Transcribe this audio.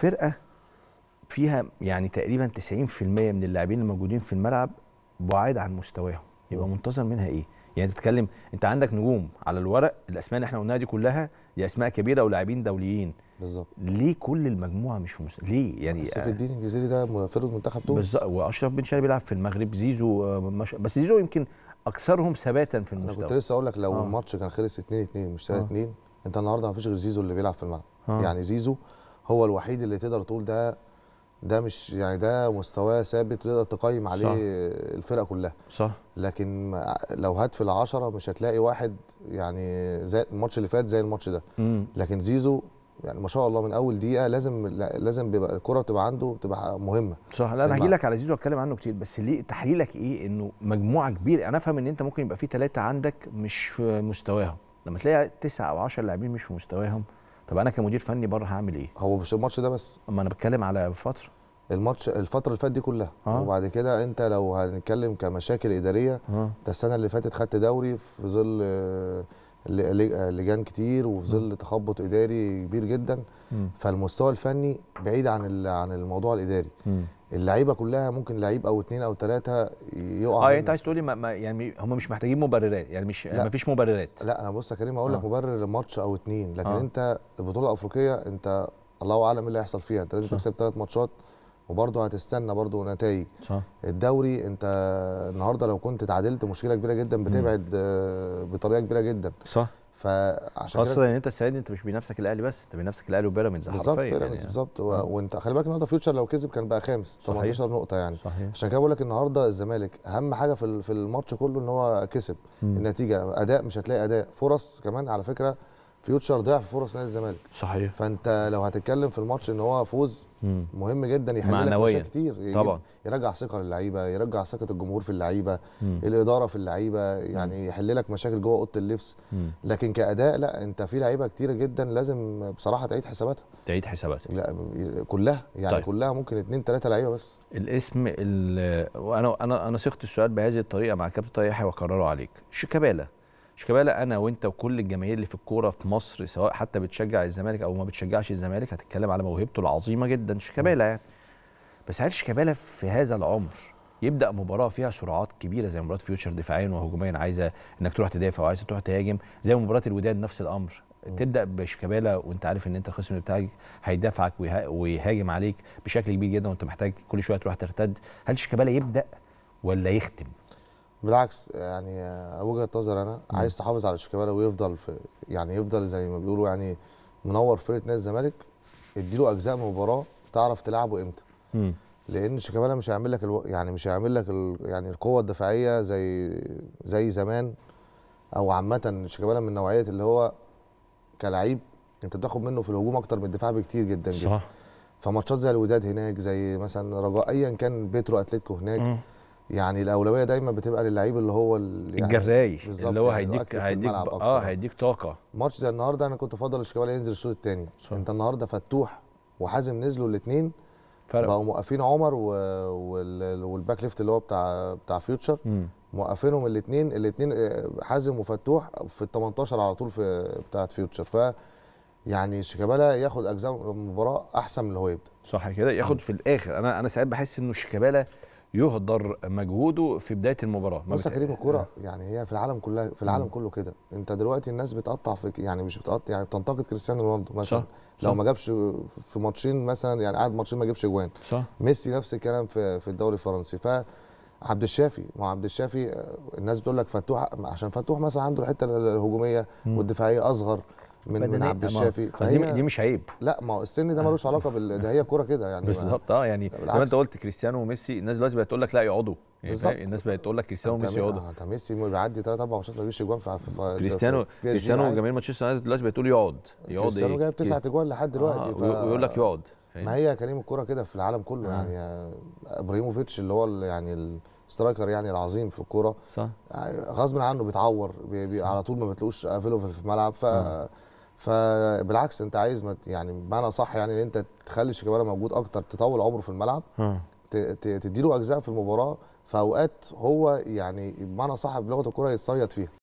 فرقه فيها يعني تقريبا 90% من اللاعبين الموجودين في الملعب بعاد عن مستواهم يبقى منتظر منها ايه يعني تتكلم انت عندك نجوم على الورق الاسماء اللي احنا قلناها دي كلها دي اسماء كبيره ولاعبين دوليين بالظبط ليه كل المجموعه مش في مستوى ليه يعني سيف الدين الجزيري ده فرد منتخب تونس بالظبط واشرف بن شاري بيلعب في المغرب زيزو آه، مش... بس زيزو يمكن اكثرهم ثباتا في المستوى انا كنت لسه اقول لك لو آه. الماتش كان خلص 2 2 مش 3 2 آه. انت النهارده ما فيش غير زيزو اللي بيلعب في الملعب آه. يعني زيزو هو الوحيد اللي تقدر تقول ده ده مش يعني ده مستواه ثابت وتقدر تقيم عليه صح. الفرقه كلها صح لكن لو هات في العشرة مش هتلاقي واحد يعني زي الماتش اللي فات زي الماتش ده مم. لكن زيزو يعني ما شاء الله من اول دقيقه لازم لازم بيبقى الكره تبقى عنده تبقى مهمه صح لا انا هجي لك على زيزو اتكلم عنه كتير بس ليه تحليلك ايه انه مجموعه كبيره انا افهم ان انت ممكن يبقى في ثلاثه عندك مش في مستواهم لما تلاقي تسعه او 10 لاعبين مش في مستواهم طب انا كمدير فني بره هعمل ايه هو مش الماتش ده بس اما انا بتكلم على فتره الماتش الفتره اللي فاتت دي كلها آه. وبعد كده انت لو هنتكلم كمشاكل اداريه آه. انت السنه اللي فاتت خدت دوري في ظل لجان كتير وفي ظل تخبط اداري كبير جدا م. فالمستوى الفني بعيد عن عن الموضوع الاداري م. اللعيبه كلها ممكن لعيب او اثنين او ثلاثه يقع اه انت عايز تقول لي يعني هم مش محتاجين مبررات يعني مش لا. مفيش مبررات لا انا بص يا كريم اقول لك آه. مبرر ماتش او اثنين لكن آه. انت البطوله الافريقيه انت الله اعلم ايه اللي هيحصل فيها انت لازم تكسب ثلاث ماتشات وبرضه هتستنى برضه نتائج صح. الدوري انت النهارده لو كنت تعادلت مشكله كبيره جدا بتبعد آه، بطريقه كبيره جدا صح فعشان خاصه ان انت السعيد انت مش بنفسك الاهلي بس انت بنفسك الاهلي وبيراميدز حرفيا يعني. بالظبط بيراميدز بالظبط وانت خلي بالك النهارده فيوتشر لو كسب كان بقى خامس 18 نقطه يعني صحيح. عشان كده بقول لك النهارده الزمالك اهم حاجه في في الماتش كله ان هو كسب مم. النتيجه اداء مش هتلاقي اداء فرص كمان على فكره فيوتشر ضعف فرص نادي الزمالك صحيح فانت لو هتتكلم في الماتش ان هو فوز مهم جدا يحل لك مشاكل كتير طبعا يرجع ثقه للعيبه يرجع ثقه الجمهور في اللعيبه الاداره في اللعيبه يعني يحل لك مشاكل جوه اوضه اللبس مم. لكن كاداء لا انت في لعيبه كتيره جدا لازم بصراحه تعيد حساباتها تعيد حساباتها لا كلها يعني طيب. كلها ممكن اثنين ثلاثه لعيبه بس الاسم وانا انا انا صيغت السؤال بهذه الطريقه مع كابتن طيحي واكرره عليك شيكابالا شيكابالا انا وانت وكل الجماهير اللي في الكوره في مصر سواء حتى بتشجع الزمالك او ما بتشجعش الزمالك هتتكلم على موهبته العظيمه جدا شيكابالا يعني بس هل شيكابالا في هذا العمر يبدا مباراه فيها سرعات كبيره زي مباراه فيوتشر دفاعيا وهجوميا عايزه انك تروح تدافع وعايزه تروح تهاجم زي مباراه الوداد نفس الامر تبدا بشيكابالا وانت عارف ان انت الخصم بتاعك هيدافعك ويهاجم عليك بشكل كبير جدا وانت محتاج كل شويه تروح ترتد هل شيكابالا يبدا ولا يختم بالعكس يعني آه، وجهه نظر انا عايز تحافظ على شيكابالا ويفضل في يعني يفضل زي ما بيقولوا يعني منور فرقه نادي الزمالك اديله اجزاء مباراه تعرف تلعبه امتى لان شيكابالا مش هيعمل لك الو... يعني مش هيعمل لك ال... يعني القوه الدفاعيه زي زي زمان او عامه شيكابالا من نوعيه اللي هو كلعيب انت بتاخد منه في الهجوم اكتر من الدفاع بكتير جدا صح. فماتشات زي الوداد هناك زي مثلا رجاء ايا كان بيترو اتلتيكو هناك مم. يعني الاولويه دايما بتبقى للعيب اللي هو يعني الجراي اللي هو يعني هيديك هيديك اه هيديك طاقه ماتش زي النهارده انا كنت افضل الشيكابالا ينزل الشوط الثاني انت النهارده فتوح وحازم نزلوا الاثنين بقوا موقفين عمر و... وال... والباك ليفت اللي هو بتاع بتاع فيوتشر موقفينهم الاثنين الاثنين آه، حازم وفتوح في ال 18 على طول في بتاعت فيوتشر ف يعني شيكابالا ياخد اجزاء المباراه احسن من اللي هو يبدا صح كده ياخد في الاخر انا انا ساعات بحس انه شيكابالا يهدر مجهوده في بدايه المباراه بص يا كريم الكوره آه. يعني هي في العالم كلها في العالم كله كده انت دلوقتي الناس بتقطع في يعني مش بتقطع يعني بتنتقد كريستيانو رونالدو مثلا صح. لو صح. ما جابش في ماتشين مثلا يعني قاعد ماتشين ما جابش اجوان ميسي نفس الكلام في في الدوري الفرنسي ف عبد الشافي ما عبد الشافي آه، الناس بتقول لك فتوح عشان فتوح مثلا عنده الحته الهجوميه والدفاعيه اصغر من من عبد الشافي فهي دي مش عيب لا ما هو السن ده ملوش علاقه بال ده هي كوره كده يعني بالظبط اه يعني زي ما انت قلت كريستيانو وميسي الناس دلوقتي بقت تقول لك لا يقعدوا يعني بالظبط الناس بقت تقول لك كريستيانو وميسي يقعدوا انت آه، ميسي بيعدي ثلاث اربع ماتشات ما بيجيبش اجوان في, كريستيانو كريستيانو وجميل مانشستر يونايتد دلوقتي بتقول يقعد يقعد كريستيانو جايب تسع اجوان لحد دلوقتي آه، ويقول لك يقعد ما هي كريم الكوره كده في العالم كله آه. يعني ابراهيموفيتش اللي هو يعني سترايكر يعني العظيم في الكوره صح غصب عنه بيتعور بي بي على طول ما بتلاقوش قافله في الملعب ف فبالعكس انت عايز يعني بمعنى صح يعني ان انت تخلي شيكابالا موجود اكتر تطول عمره في الملعب تديله اجزاء في المباراه في اوقات هو يعني بمعنى صح بلغه الكوره يتصيد فيها